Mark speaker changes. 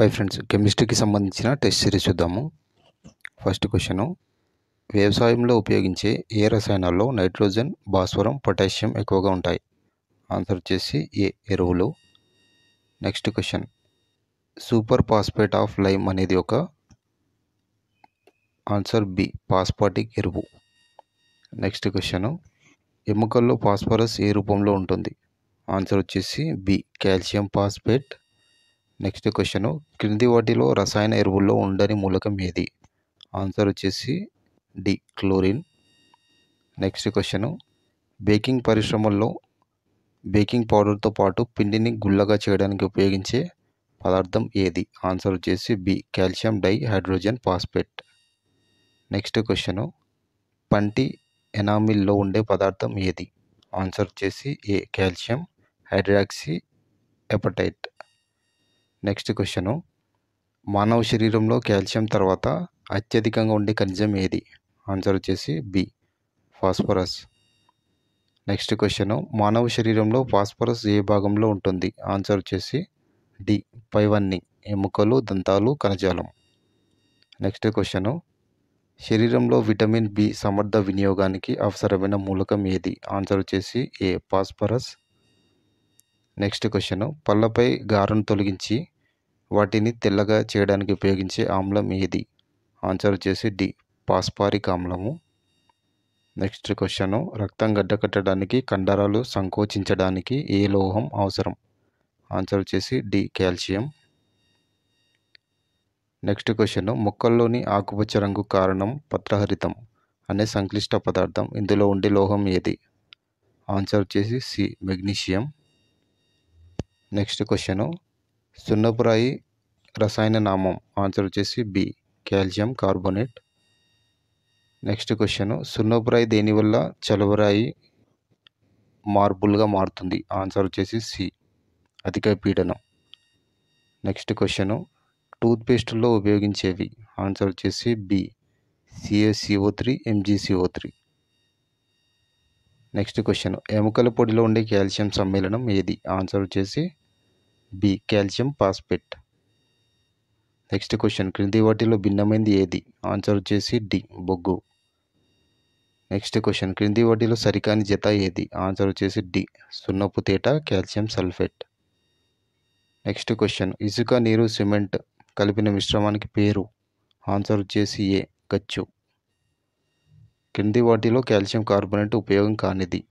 Speaker 1: high friends కెమిస్ట్రీకి సంబంధించిన test series చూద్దాము ఫస్ట్ క్వశ్చను వ్యవసాయంలో ఉపయోగించే ఏ రసాయనాల్లో నైట్రోజన్ భాస్వరం పొటాషియం ఎక్కువగా ఉంటాయి ఆన్సర్ వచ్చేసి ఏ ఎరువులు next question super phosphate of lime అనేది ఒక ఆన్సర్ బి పాస్పాటిక్ ఎరువు నెక్స్ట్ క్వశ్చను ఎముకల్లో ఫాస్ఫరస్ ఏ రూపంలో ఉంటుంది ఆన్సర్ వచ్చేసి B calcium phosphate next question క్రింది వాటిలో రసాయన ఎరువుల్లో ఉండని మూలకం ఏది ఆన్సర్ వచ్చేసి D chlorine next question baking పరిశ్రమల్లో బేకింగ్ పౌడర్తో పాటు పిండిని గుల్లగా చేయడానికి ఉపయోగించే పదార్థం ఏది ఆన్సర్ వచ్చేసి B calcium dihydrogen phosphate next question పంటి ఎనామిల్లో ఉండే పదార్థం ఏది ఆన్సర్ వచ్చేసి ఏ calcium hydroxyapatite next question మానవ శరీరంలో కాల్షియం తర్వాత అత్యధికంగా ఉండే ఖనిజం ఏది ఆన్సర్ వచ్చేసి బి ఫాస్ఫరస్ నెక్స్ట్ క్వశ్చను మానవ శరీరంలో ఫాస్ఫరస్ ఏ భాగంలో ఉంటుంది ఆన్సర్ వచ్చేసి డి పైవన్ని ఎముకలు దంతాలు కణజాలం నెక్స్ట్ క్వశ్చను శరీరంలో విటమిన్ బి సమర్థ వినియోగానికి అవసరమైన మూలకం ఏది ఆన్సర్ వచ్చేసి ఏ ఫాస్ఫరస్ నెక్స్ట్ క్వశ్చను పళ్ళపై గారును తొలగించి వాటిని తెల్లగా చేయడానికి ఉపయోగించే ఆమ్లం ఏది ఆన్సర్ వచ్చేసి డి పాస్పారిక్ ఆమ్లము నెక్స్ట్ క్వశ్చన్ రక్తం గడ్డకట్టడానికి కండరాలు సంకోచించడానికి ఏ లోహం అవసరం ఆన్సర్ వచ్చేసి డి కాల్షియం నెక్స్ట్ క్వశ్చన్ మొక్కల్లోని ఆకుపచ్చ రంగు కారణం పత్రహరితం అనే సంక్లిష్ట పదార్థం ఇందులో ఉండే లోహం ఏది ఆన్సర్ వచ్చేసి సి మెగ్నీషియం నెక్స్ట్ క్వశ్చన్ సున్నపురాయి రసాయన నామం ఆన్సర్ వచ్చేసి B calcium carbonate next question సున్నపురాయి దేనివల్ల చలవరాయి మార్బుల్గా మారుతుంది ఆన్సర్ వచ్చేసి సి అధిక పీడనం నెక్స్ట్ క్వశ్చన్ టూత్పేస్ట్లో ఉపయోగించేవి ఆన్సర్ వచ్చేసి B CSCO three MGCO three next question ఎముకల పొడిలో ఉండే కాల్షియం సమ్మేళనం ఏది ఆన్సర్ వచ్చేసి B calcium phosphate next question క్రింది వాటిలో భిన్నమైనది ఏది ఆన్సర్ వచ్చేసి డి బొగ్గు నెక్స్ట్ క్వశ్చన్ క్రింది వాటిలో సరికాని జత ఏది ఆన్సర్ వచ్చేసి డి సున్నపు తేట కాల్షియం సల్ఫేట్ నెక్స్ట్ క్వశ్చన్ ఇసుక నీరు సిమెంట్ కలిపిన మిశ్రమానికి పేరు ఆన్సర్ వచ్చేసి ఏ గచ్చు క్రింది వాటిలో కాల్షియం కార్బోనేట్ ఉపయోగం కానిది